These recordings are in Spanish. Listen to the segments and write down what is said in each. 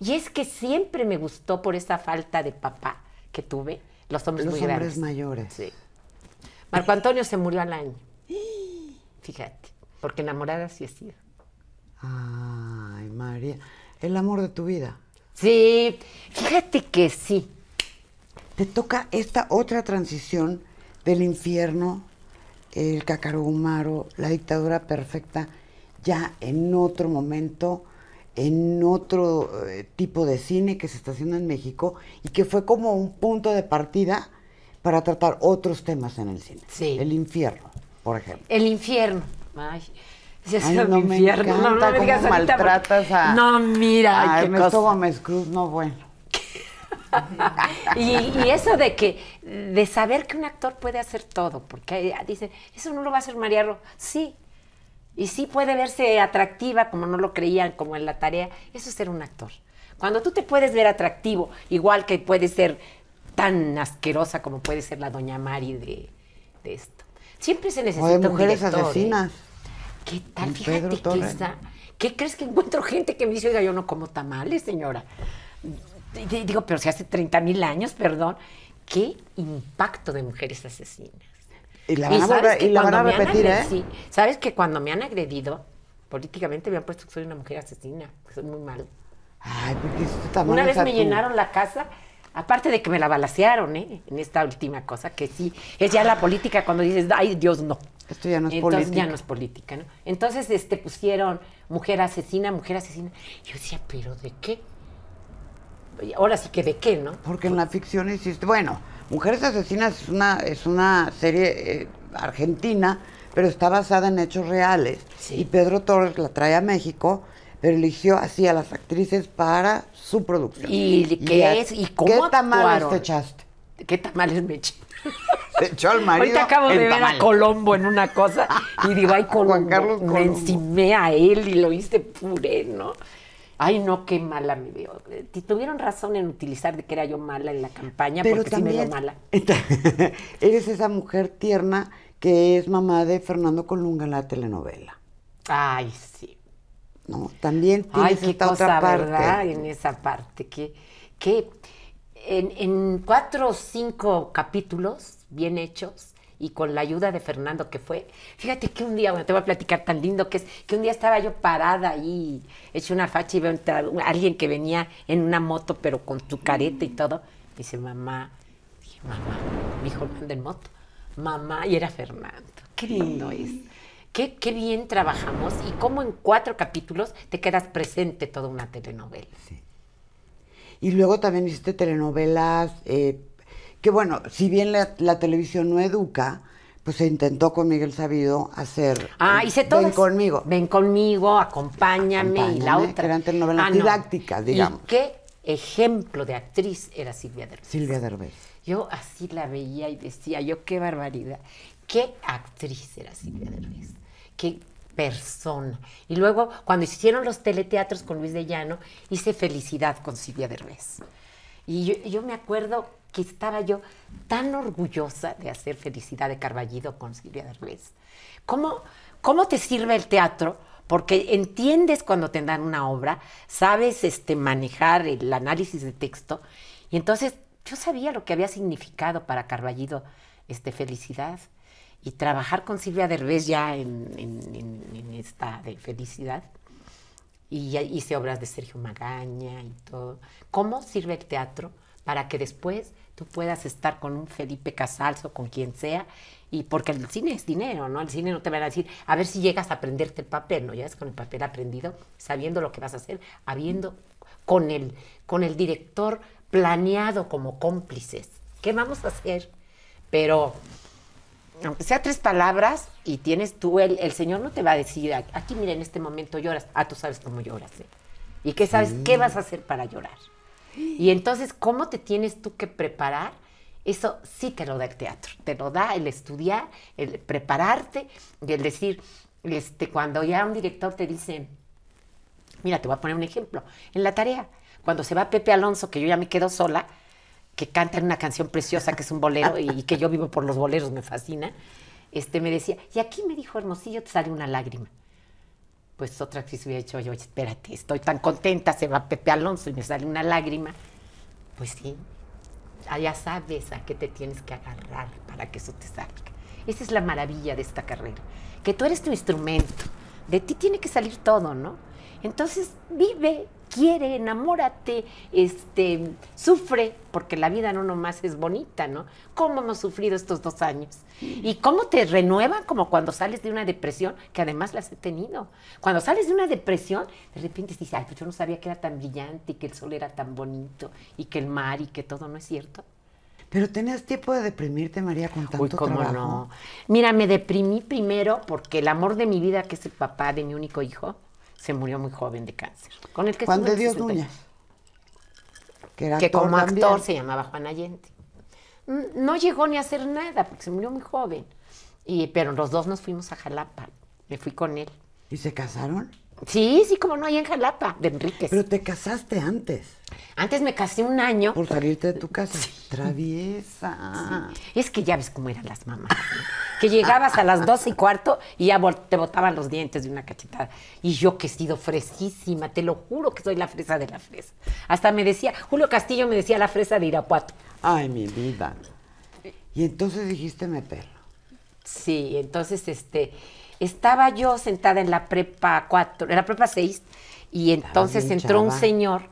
Y es que siempre me gustó por esa falta de papá que tuve, los hombres los hombres mayores. Sí. Marco Antonio se murió al año. Fíjate, porque enamorada sí es sido. Ay, María, el amor de tu vida. Sí, fíjate que sí. Te toca esta otra transición del infierno, el cacarugumaro, la dictadura perfecta, ya en otro momento en otro eh, tipo de cine que se está haciendo en México y que fue como un punto de partida para tratar otros temas en el cine. Sí. El infierno, por ejemplo. El infierno. Ay. se ha no, un infierno. no, me digas maltratas a... No, mira. A Ernesto Gómez Cruz, no bueno. y, y, eso de que, de saber que un actor puede hacer todo, porque ah, dicen, eso no lo va a hacer Mariano. Sí, y sí puede verse atractiva, como no lo creían, como en la tarea. Eso es ser un actor. Cuando tú te puedes ver atractivo, igual que puede ser tan asquerosa como puede ser la doña Mari de, esto. Siempre se necesita mujeres ¿eh? asesinas. ¿Qué tal? Fíjate que ¿Qué crees que encuentro gente que me dice, oiga, yo no como tamales, señora? digo, pero si hace 30 mil años, perdón. ¿Qué impacto de mujeres asesinas? Y la van, y a, la van a, repetir, ¿eh? Sabes que cuando me han agredido, políticamente me han puesto que soy una mujer asesina, que soy muy mal. Ay, porque Una vez me llenaron la casa, aparte de que me la balasearon, ¿eh? En esta última cosa, que sí, es ya la política cuando dices, ay, Dios, no. Esto ya no es Entonces, política. ya no es política, ¿no? Entonces, este, pusieron mujer asesina, mujer asesina. Yo decía, ¿pero de qué? ahora sí que de qué, ¿no? Porque en la ficción hiciste, bueno, Mujeres Asesinas es una, es una serie eh, argentina, pero está basada en hechos reales. Y Pedro Torres la trae a México, pero eligió así a las actrices para su producción. ¿Y qué es? ¿Y cómo ¿Qué tamales te echaste? ¿Qué tamales me eché? Se echó al marido. Ahorita acabo de ver a Colombo en una cosa y digo, ay, Colombo, Juan Carlos Colombo. me encimé a él y lo hice puré, ¿no? ay no, qué mala me veo. Eh, tuvieron razón en utilizar de que era yo mala en la campaña, Pero porque también, sí me veo mala. Eres esa mujer tierna que es mamá de Fernando Colunga en la telenovela. Ay, sí. No, también tienes ay, qué otra parte. ¿verdad? En esa parte, que, que en, en cuatro o cinco capítulos bien hechos, y con la ayuda de Fernando, que fue, fíjate que un día, bueno, te voy a platicar tan lindo que es, que un día estaba yo parada ahí, hecho una facha y veo a alguien que venía en una moto, pero con su careta y mm. todo. dice, mamá, dije, mamá, mi hijo anda en moto, mamá, y era Fernando, qué lindo es. Qué, bien trabajamos y cómo en cuatro capítulos te quedas presente toda una telenovela. Sí. Y luego también hiciste telenovelas, eh, que bueno, si bien la, televisión no educa, pues se intentó con Miguel Sabido hacer. Ah, hice Ven conmigo. Ven conmigo, acompáñame, y la otra. Eran ah, digamos. ¿Y qué ejemplo de actriz era Silvia Derbez? Silvia Derbez. Yo así la veía y decía, yo qué barbaridad. Qué actriz era Silvia Derbez. Qué persona. Y luego, cuando hicieron los teleteatros con Luis de Llano, hice Felicidad con Silvia Derbez. Y yo, yo me acuerdo que estaba yo tan orgullosa de hacer Felicidad de Carballido con Silvia Derbez. ¿Cómo, ¿Cómo te sirve el teatro? Porque entiendes cuando te dan una obra, sabes este, manejar el análisis de texto, y entonces yo sabía lo que había significado para Carballido este, Felicidad. Y trabajar con Silvia Derbez ya en, en esta de Felicidad, y hice obras de Sergio Magaña y todo. ¿Cómo sirve el teatro para que después tú puedas estar con un Felipe Casals con quien sea, y porque el cine es dinero, ¿no? El cine no te van a decir, a ver si llegas a aprenderte el papel, ¿no? Ya es con el papel aprendido, sabiendo lo que vas a hacer, habiendo con el, con el director planeado como cómplices. ¿Qué vamos a hacer? Pero, aunque sea tres palabras, y tienes tú, el, el Señor no te va a decir, aquí mira, en este momento lloras, ah, tú sabes cómo lloras, ¿eh? Y qué sabes qué vas a hacer para llorar. Y entonces, ¿cómo te tienes tú que preparar? Eso sí te lo da el teatro, te lo da el estudiar, el prepararte, el decir, este, cuando ya un director te dice, mira, te voy a poner un ejemplo, en la tarea, cuando se va Pepe Alonso, que yo ya me quedo sola, que canta una canción preciosa que es un bolero y, y que yo vivo por los boleros, me fascina, este, me decía, y aquí me dijo Hermosillo, te sale una lágrima pues otra vez hubiera dicho yo, espérate, estoy tan contenta, se va Pepe Alonso y me sale una lágrima. Pues sí, ah, ya sabes a qué te tienes que agarrar para que eso te salga. Esa es la maravilla de esta carrera, que tú eres tu instrumento, de ti tiene que salir todo, ¿no? Entonces vive quiere, enamórate, este, sufre, porque la vida no nomás es bonita, ¿no? ¿Cómo hemos sufrido estos dos años? ¿Y cómo te renuevan como cuando sales de una depresión, que además las he tenido? Cuando sales de una depresión, de repente dices, ay, pues yo no sabía que era tan brillante y que el sol era tan bonito y que el mar y que todo, ¿no es cierto? Pero tenías tiempo de deprimirte, María, con tanto Uy, cómo no. Mira, me deprimí primero porque el amor de mi vida, que es el papá de mi único hijo, se murió muy joven de cáncer. Con el que Juan de Dios Núñez. Que, como actor se llamaba Juan Allende. No llegó ni a hacer nada porque se murió muy joven. Y, pero los dos nos fuimos a Jalapa. Me fui con él. ¿Y se casaron? Sí, sí, como no, hay en Jalapa, de Enríquez. Pero te casaste antes. Antes me casé un año. Por salirte de tu casa. Traviesa. Sí. Es que ya ves cómo eran las mamás. que llegabas a las dos y cuarto y ya te botaban los dientes de una cachetada. Y yo que he sido fresquísima, te lo juro que soy la fresa de la fresa. Hasta me decía, Julio Castillo me decía la fresa de Irapuato. Ay, mi vida. Y entonces dijiste meterlo. Sí, entonces este estaba yo sentada en la prepa 4, en la prepa 6, y ah, entonces entró un señor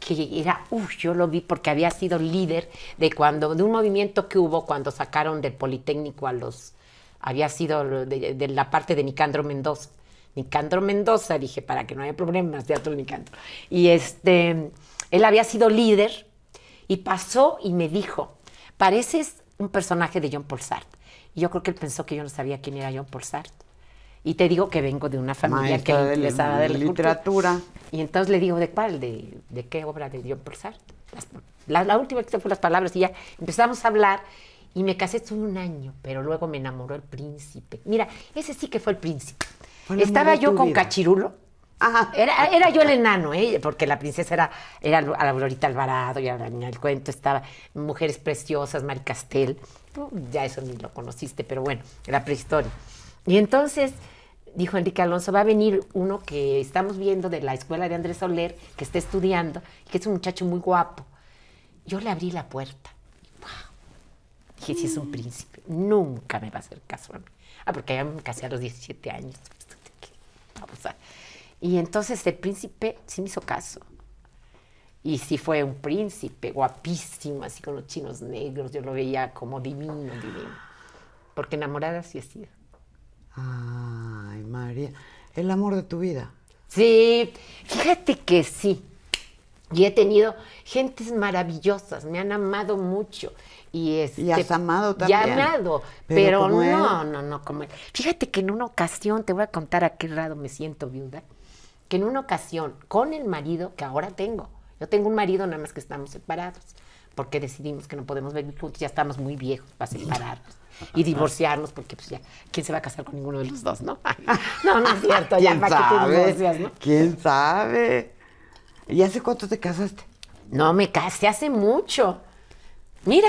que era, uff, yo lo vi porque había sido líder de cuando, de un movimiento que hubo cuando sacaron del Politécnico a los, había sido de, la parte de Nicandro Mendoza. Nicandro Mendoza, dije, para que no haya problemas, teatro Nicandro. Y este, él había sido líder y pasó y me dijo, pareces un personaje de John Paul Sartre. Y yo creo que él pensó que yo no sabía quién era John Paul Sartre. Y te digo que vengo de una familia que interesada de, la literatura. Y entonces le digo, ¿de cuál? ¿De, qué obra de Dios? Pulsar? la, última que fue las palabras y ya empezamos a hablar y me casé tuve un año, pero luego me enamoró el príncipe. Mira, ese sí que fue el príncipe. Estaba yo con Cachirulo. Era, yo el enano, ¿eh? porque la princesa era, era a la Aurorita Alvarado, y ahora en el cuento estaba Mujeres Preciosas, Mari Castel. ya eso ni lo conociste, pero bueno, era prehistoria. Y entonces dijo Enrique Alonso, va a venir uno que estamos viendo de la escuela de Andrés Soler, que está estudiando, que es un muchacho muy guapo. Yo le abrí la puerta. Wow. Dije, si es un príncipe, nunca me va a hacer caso a mí. Ah, porque ya me casé a los 17 años. Y entonces el príncipe sí me hizo caso. Y sí fue un príncipe guapísimo, así con los chinos negros. Yo lo veía como divino, divino. Porque enamorada sí he sido. Ay, María, el amor de tu vida. Sí, fíjate que sí. Y he tenido gentes maravillosas, me han amado mucho. Y, es. has este, amado también. Y amado, pero, no, no, no, Fíjate que en una ocasión, te voy a contar a qué lado me siento viuda, que en una ocasión, con el marido que ahora tengo, yo tengo un marido nada más que estamos separados, porque decidimos que no podemos vivir juntos, ya estamos muy viejos para separarnos y divorciarnos, porque pues ya, ¿quién se va a casar con ninguno de los dos, no? no, no es cierto, ya, ¿para qué te divorcias, no? ¿Quién sabe? ¿Y hace cuánto te casaste? No, me casé hace mucho. Mira.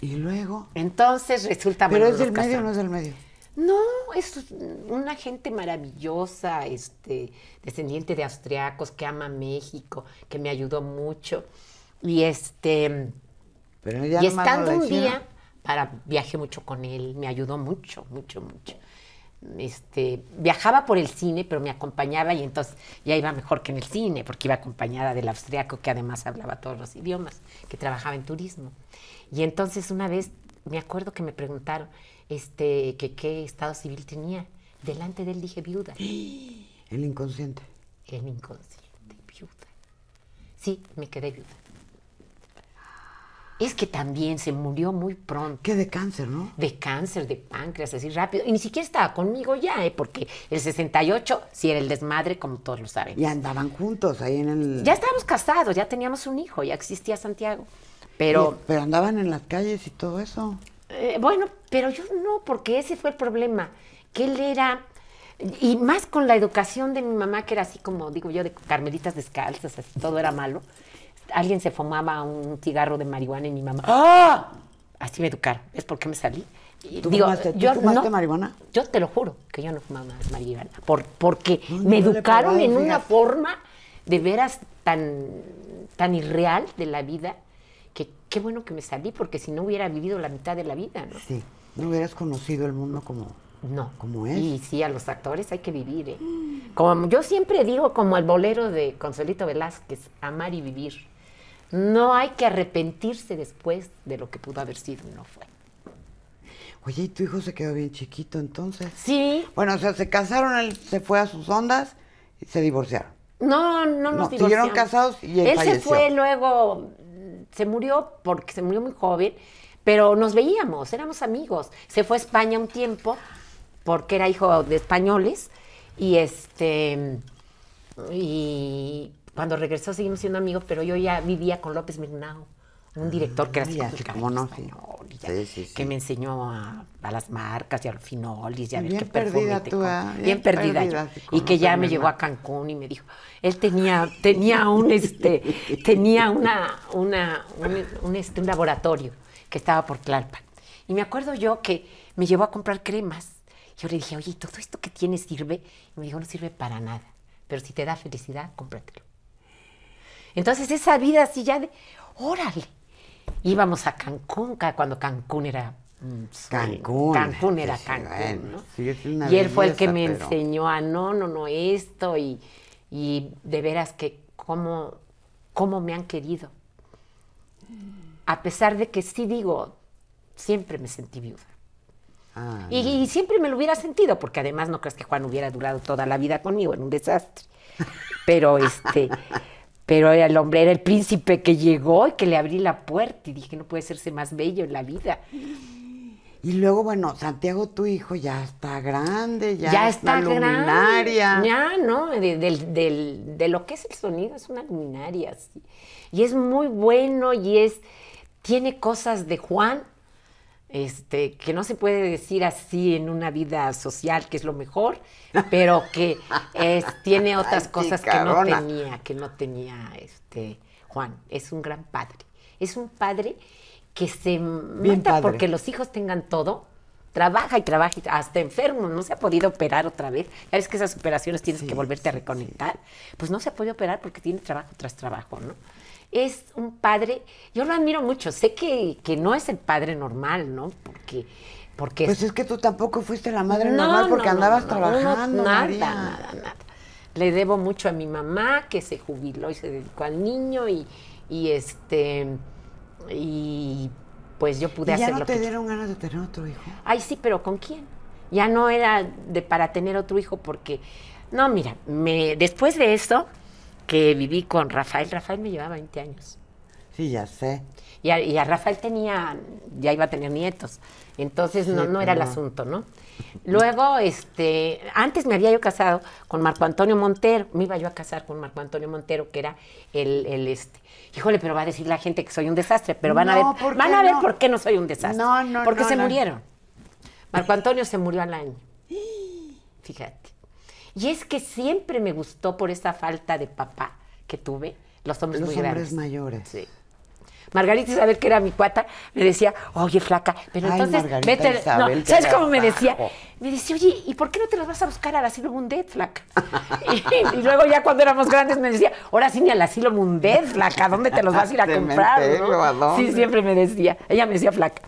¿Y luego? Entonces resulta... ¿Pero es del medio o no es del medio? No, es una gente maravillosa, este, descendiente de austriacos, que ama México, que me ayudó mucho. Y este. Pero ya y estando un día, para viajé mucho con él, me ayudó mucho, mucho, mucho. Este, viajaba por el cine, pero me acompañaba y entonces ya iba mejor que en el cine, porque iba acompañada del austriaco que además hablaba todos los idiomas, que trabajaba en turismo. Y entonces una vez me acuerdo que me preguntaron este, que qué estado civil tenía. Delante de él dije viuda. El inconsciente. El inconsciente, viuda. Sí, me quedé viuda es que también se murió muy pronto. ¿Qué de cáncer, ¿no? De cáncer, de páncreas, así rápido. Y ni siquiera estaba conmigo ya, ¿eh? porque el 68 si era el desmadre, como todos lo saben. Y andaban juntos ahí en el... Ya estábamos casados, ya teníamos un hijo, ya existía Santiago. Pero... pero andaban en las calles y todo eso. Eh, bueno, pero yo no, porque ese fue el problema. Que él era y más con la educación de mi mamá, que era así como, digo yo, de carmelitas descalzas, todo era malo alguien se fumaba un cigarro de marihuana y mi mamá, ¡ah! Así me educaron. ¿Es porque me salí? ¿Tú fumaste, marihuana? Yo te lo juro que yo no fumaba marihuana. Por, porque me educaron en una forma de veras tan, tan irreal de la vida que qué bueno que me salí, porque si no hubiera vivido la mitad de la vida, ¿no? Sí, no hubieras conocido el mundo como, no. como es. Y sí, a los actores hay que vivir, ¿eh? Como yo siempre digo, como el bolero de Consuelito Velázquez, amar y vivir. No hay que arrepentirse después de lo que pudo haber sido y no fue. Oye, ¿y tu hijo se quedó bien chiquito entonces? Sí. Bueno, o sea, se casaron, él se fue a sus ondas y se divorciaron. No, no nos no, divorciamos. Siguieron casados y él, él se fue luego, mm, se murió porque se murió muy joven, pero nos veíamos, éramos amigos. Se fue a España un tiempo porque era hijo de españoles y este y cuando regresó seguimos siendo amigos, pero yo ya vivía con López Mignao, un director que era ah, no, que me enseñó a, las marcas y al finolis y a ver qué perfume te ah, bien, perdida, y que ya me llevó a Cancún y me dijo, él tenía tenía un este tenía una este, un laboratorio que estaba por Tlalpan. Y me acuerdo yo que me llevó a comprar cremas. Yo le dije, oye, ¿todo esto que tienes sirve? Y me dijo, no sirve para nada. Pero si te da felicidad, cómpratelo. Entonces esa vida así ya de, órale, íbamos a Cancún, cuando Cancún era... Mm, Cancún. Cancún era Cancún, ¿no? y él fue el que me enseñó a no, no, no, esto y, de veras que cómo, cómo me han querido. A pesar de que sí digo, siempre me sentí viuda. Ah, y, y, siempre me lo hubiera sentido, porque además no crees que Juan hubiera durado toda la vida conmigo, en un desastre. Pero este, pero el hombre era el príncipe que llegó y que le abrí la puerta y dije, no puede serse más bello en la vida. Y luego, bueno, Santiago, tu hijo ya está grande, ya, está es una luminaria. ya, ¿no? De, lo que es el sonido, es una luminaria. Y es muy bueno y es tiene cosas de Juan este, que no se puede decir así en una vida social que es lo mejor, pero que tiene otras cosas que no tenía, que no tenía este Juan. Es un gran padre. Es un padre que se mata porque los hijos tengan todo, trabaja y trabaja, y hasta enfermo, no se ha podido operar otra vez. Ya que esas operaciones tienes que volverte a reconectar. Pues no se ha podido operar porque tiene trabajo tras trabajo, ¿no? es un padre, yo lo admiro mucho, sé que, no es el padre normal, ¿no? Porque... porque pues es que tú tampoco fuiste la madre normal porque andabas trabajando. nada, nada, nada. Le debo mucho a mi mamá que se jubiló y se dedicó al niño y, y este y pues yo pude hacerlo ya no te dieron ganas de tener otro hijo? Ay, sí, pero ¿con quién? Ya no era de para tener otro hijo porque no, mira, me después de eso que viví con Rafael. Rafael me llevaba 20 años. Sí, ya sé. Y a, Rafael tenía, ya iba a tener nietos. Entonces no, no era el asunto, ¿no? Luego, este, antes me había yo casado con Marco Antonio Montero, me iba yo a casar con Marco Antonio Montero, que era el, el este. Híjole, pero va a decir la gente que soy un desastre, pero van a ver, van a ver por qué no soy un desastre. No, no, Porque se murieron. Marco Antonio se murió al año. Fíjate. Y es que siempre me gustó por esa falta de papá que tuve, los hombres los hombres mayores. Sí. Margarita Isabel, que era mi cuata, me decía, oye, flaca, pero entonces, ¿Sabes cómo me decía? Me decía, oye, ¿y por qué no te los vas a buscar al asilo Mundet, flaca? y, luego ya cuando éramos grandes me decía, ahora sí ni al asilo Mundet, flaca, ¿dónde te los vas a ir a comprar? Sí, siempre me decía, ella me decía flaca.